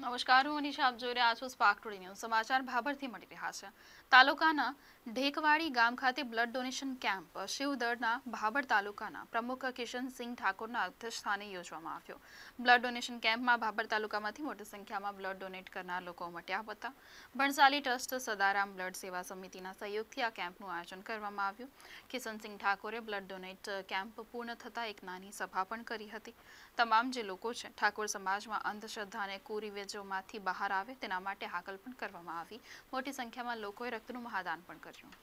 નમસ્કાર હું અનિશા આપ જોઈ રહ્યા છો સ્પાર્ક ટુડે ન્યૂઝ સમાચાર ભાભરથી મળી રહ્યા છે તાલુકાના ઢેકવાડી ગામ ખાતે બ્લડ ડોનેશન કેમ્પ શિવદળના ભાભર તાલુકાના પ્રમુખ કિશનસિંહ ઠાકોરના અધ્યક્ષસ્થાને યોજવામાં આવ્યો બ્લડ ડોનેશન કેમ્પમાં ભાભર તાલુકામાંથી મોટી સંખ્યામાં બ્લડ ડોનેટ કરનાર લોકો મટ્યા હતા ભણસાલી ટ્રસ્ટ સદારામ બ્લડ સેવા સમિતિના સહયોગથી આ કેમ્પનું આયોજન કરવામાં આવ્યું કિશનસિંહ ઠાકોરે બ્લડ ડોનેટ કેમ્પ પૂર્ણ થતાં એક નાની સભા પણ કરી હતી તમામ જે લોકો છે ઠાકોર સમાજમાં અંધશ્રદ્ધાને અને કોલેજોમાંથી બહાર આવે તેના માટે હાકલ પણ કરવામાં આવી મોટી સંખ્યામાં લોકોએ રક્તનું મહાદાન પણ કર્યું